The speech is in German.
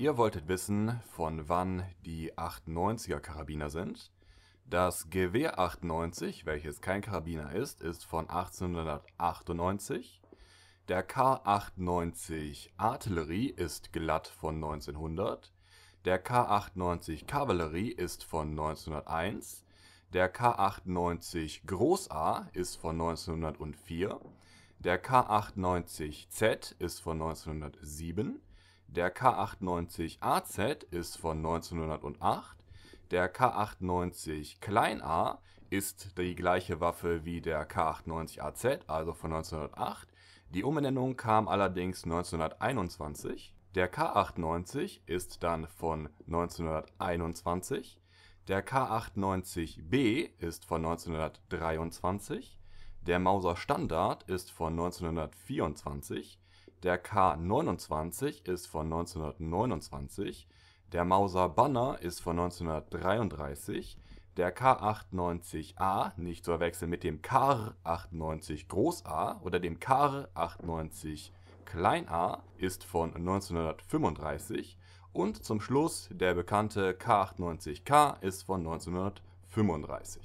Ihr wolltet wissen, von wann die 890er Karabiner sind. Das Gewehr 98, welches kein Karabiner ist, ist von 1898. Der K98 Artillerie ist glatt von 1900. Der K98 Kavallerie ist von 1901. Der K98 Groß A ist von 1904. Der K98Z ist von 1907. Der K98AZ ist von 1908. Der K98 klein a ist die gleiche Waffe wie der K98AZ, also von 1908. Die Umbenennung kam allerdings 1921. Der K98 ist dann von 1921. Der K98B ist von 1923. Der Mauser Standard ist von 1924. Der K29 ist von 1929, der Mauser Banner ist von 1933, der K98A, nicht zu verwechseln mit dem Kar 98 Groß A oder dem Kar 98 Klein A, ist von 1935 und zum Schluss der bekannte K98K ist von 1935